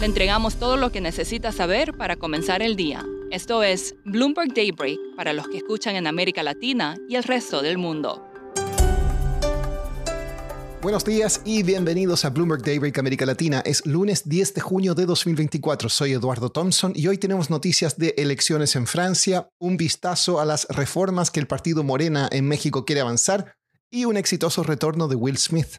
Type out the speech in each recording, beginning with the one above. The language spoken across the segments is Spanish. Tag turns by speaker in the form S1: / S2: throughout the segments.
S1: Le entregamos todo lo que necesita saber para comenzar el día. Esto es Bloomberg Daybreak para los que escuchan en América Latina y el resto del mundo.
S2: Buenos días y bienvenidos a Bloomberg Daybreak América Latina. Es lunes 10 de junio de 2024. Soy Eduardo Thompson y hoy tenemos noticias de elecciones en Francia, un vistazo a las reformas que el partido Morena en México quiere avanzar y un exitoso retorno de Will Smith.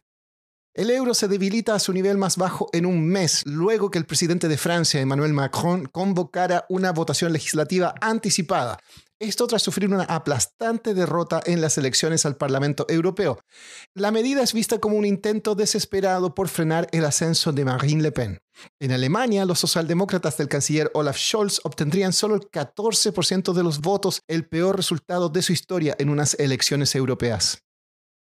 S2: El euro se debilita a su nivel más bajo en un mes, luego que el presidente de Francia, Emmanuel Macron, convocara una votación legislativa anticipada. Esto tras sufrir una aplastante derrota en las elecciones al Parlamento Europeo. La medida es vista como un intento desesperado por frenar el ascenso de Marine Le Pen. En Alemania, los socialdemócratas del canciller Olaf Scholz obtendrían solo el 14% de los votos, el peor resultado de su historia en unas elecciones europeas.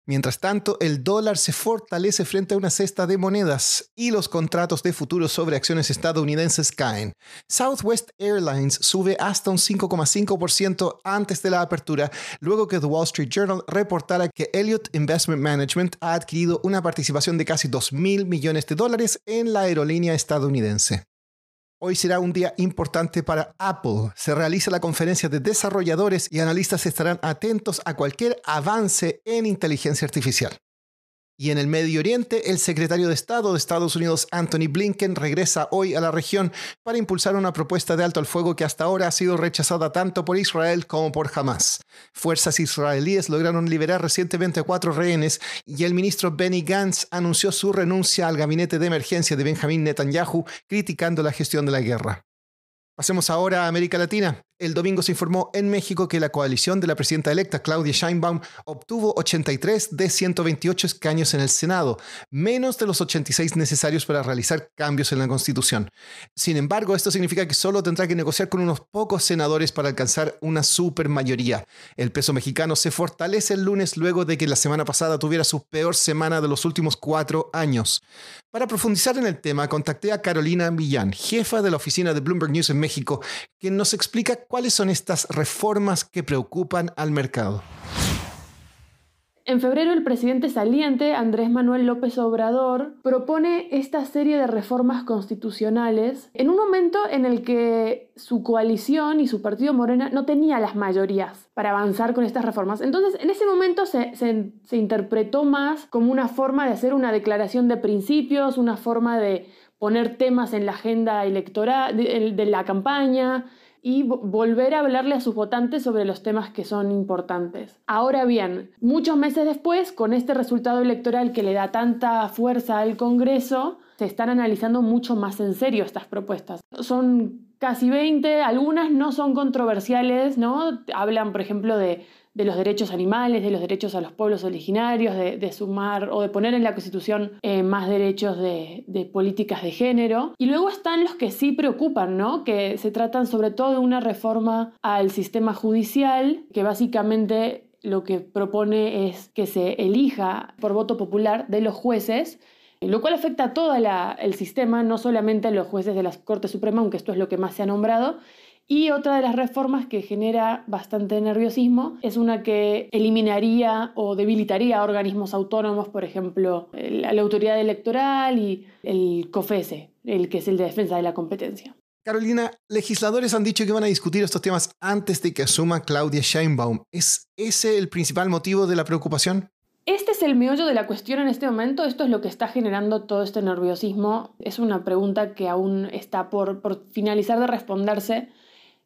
S2: Mientras tanto, el dólar se fortalece frente a una cesta de monedas y los contratos de futuro sobre acciones estadounidenses caen. Southwest Airlines sube hasta un 5,5% antes de la apertura, luego que The Wall Street Journal reportara que Elliott Investment Management ha adquirido una participación de casi 2 mil millones de dólares en la aerolínea estadounidense. Hoy será un día importante para Apple. Se realiza la conferencia de desarrolladores y analistas estarán atentos a cualquier avance en inteligencia artificial. Y en el Medio Oriente, el secretario de Estado de Estados Unidos, Anthony Blinken, regresa hoy a la región para impulsar una propuesta de alto al fuego que hasta ahora ha sido rechazada tanto por Israel como por Hamas. Fuerzas israelíes lograron liberar recientemente a cuatro rehenes y el ministro Benny Gantz anunció su renuncia al gabinete de emergencia de Benjamin Netanyahu, criticando la gestión de la guerra. Pasemos ahora a América Latina. El domingo se informó en México que la coalición de la presidenta electa Claudia Scheinbaum obtuvo 83 de 128 escaños en el Senado, menos de los 86 necesarios para realizar cambios en la Constitución. Sin embargo, esto significa que solo tendrá que negociar con unos pocos senadores para alcanzar una supermayoría. El peso mexicano se fortalece el lunes luego de que la semana pasada tuviera su peor semana de los últimos cuatro años. Para profundizar en el tema, contacté a Carolina Millán, jefa de la oficina de Bloomberg News en México, quien nos explica ¿Cuáles son estas reformas que preocupan al mercado?
S1: En febrero, el presidente saliente, Andrés Manuel López Obrador, propone esta serie de reformas constitucionales en un momento en el que su coalición y su partido Morena no tenía las mayorías para avanzar con estas reformas. Entonces, en ese momento se, interpretó más como una forma de hacer una declaración de principios, una forma de poner temas en la agenda electoral de la campaña, y volver a hablarle a sus votantes sobre los temas que son importantes. Ahora bien, muchos meses después, con este resultado electoral que le da tanta fuerza al Congreso, se están analizando mucho más en serio estas propuestas. Son casi 20, algunas no son controversiales, ¿no? Hablan, por ejemplo, de, los derechos animales, de los derechos a los pueblos originarios, de, sumar o de poner en la Constitución eh, más derechos de, de, políticas de género. Y luego están los que sí preocupan, ¿no? Que se tratan sobre todo de una reforma al sistema judicial, que básicamente lo que propone es que se elija por voto popular de los jueces lo cual afecta a todo el sistema, no solamente a los jueces de la Corte Suprema, aunque esto es lo que más se ha nombrado. Y otra de las reformas que genera bastante nerviosismo es una que eliminaría o debilitaría organismos autónomos, por ejemplo, la, autoridad electoral y el COFESE, el que es el de defensa de la competencia.
S2: Carolina, legisladores han dicho que van a discutir estos temas antes de que asuma Claudia Scheinbaum. ¿Es ese el principal motivo de la preocupación?
S1: Este es el meollo de la cuestión en este momento, esto es lo que está generando todo este nerviosismo. Es una pregunta que aún está por, finalizar de responderse.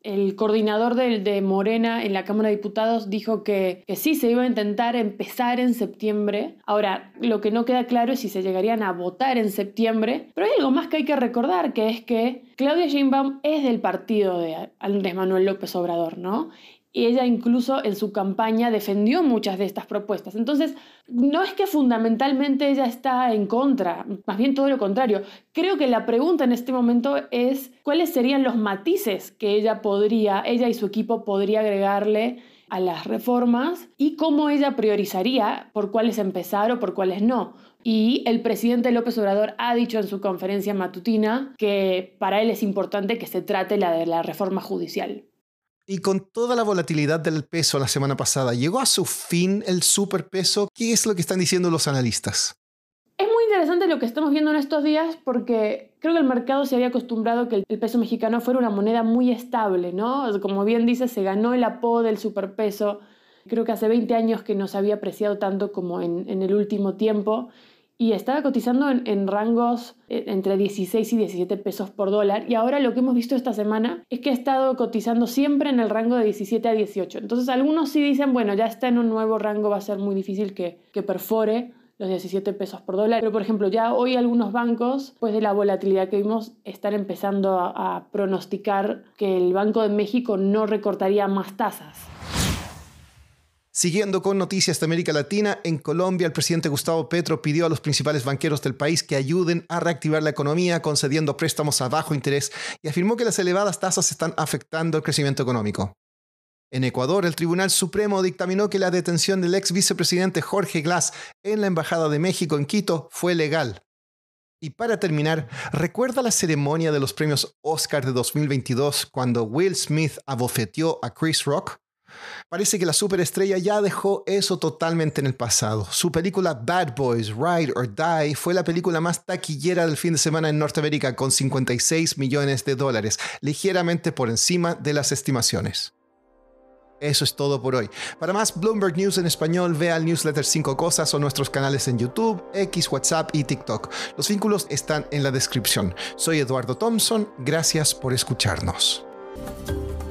S1: El coordinador de, de, Morena en la Cámara de Diputados dijo que, sí, se iba a intentar empezar en septiembre. Ahora, lo que no queda claro es si se llegarían a votar en septiembre, pero hay algo más que hay que recordar, que es que Claudia Sheinbaum es del partido de Andrés Manuel López Obrador, ¿no? y ella incluso en su campaña defendió muchas de estas propuestas. Entonces, no es que fundamentalmente ella está en contra, más bien todo lo contrario. Creo que la pregunta en este momento es cuáles serían los matices que ella podría, ella y su equipo podría agregarle a las reformas y cómo ella priorizaría por cuáles empezar o por cuáles no. Y el presidente López Obrador ha dicho en su conferencia matutina que para él es importante que se trate la de la reforma judicial.
S2: Y con toda la volatilidad del peso la semana pasada, ¿llegó a su fin el superpeso? ¿Qué es lo que están diciendo los analistas?
S1: Es muy interesante lo que estamos viendo en estos días porque creo que el mercado se había acostumbrado que el peso mexicano fuera una moneda muy estable, ¿no? Como bien dice, se ganó el apodo del superpeso. Creo que hace 20 años que no se había apreciado tanto como en, en el último tiempo y estaba cotizando en, rangos eh, entre 16 y 17 pesos por dólar y ahora lo que hemos visto esta semana es que ha estado cotizando siempre en el rango de 17 a 18. Entonces algunos sí dicen, bueno, ya está en un nuevo rango, va a ser muy difícil que, perfore los 17 pesos por dólar. Pero por ejemplo, ya hoy algunos bancos, pues de la volatilidad que vimos, están empezando a pronosticar que el Banco de México no recortaría más tasas.
S2: Siguiendo con noticias de América Latina, en Colombia el presidente Gustavo Petro pidió a los principales banqueros del país que ayuden a reactivar la economía concediendo préstamos a bajo interés y afirmó que las elevadas tasas están afectando el crecimiento económico. En Ecuador, el Tribunal Supremo dictaminó que la detención del ex vicepresidente Jorge Glass en la Embajada de México en Quito fue legal. Y para terminar, recuerda la ceremonia de los premios Oscar de 2022 cuando Will Smith abofeteó a Chris Rock? Parece que la superestrella ya dejó eso totalmente en el pasado. Su película Bad Boys, Ride or Die fue la película más taquillera del fin de semana en Norteamérica con 56 millones de dólares, ligeramente por encima de las estimaciones. Eso es todo por hoy. Para más Bloomberg News en español, vea el newsletter 5 Cosas o nuestros canales en YouTube, X, WhatsApp y TikTok. Los vínculos están en la descripción. Soy Eduardo Thompson, gracias por escucharnos.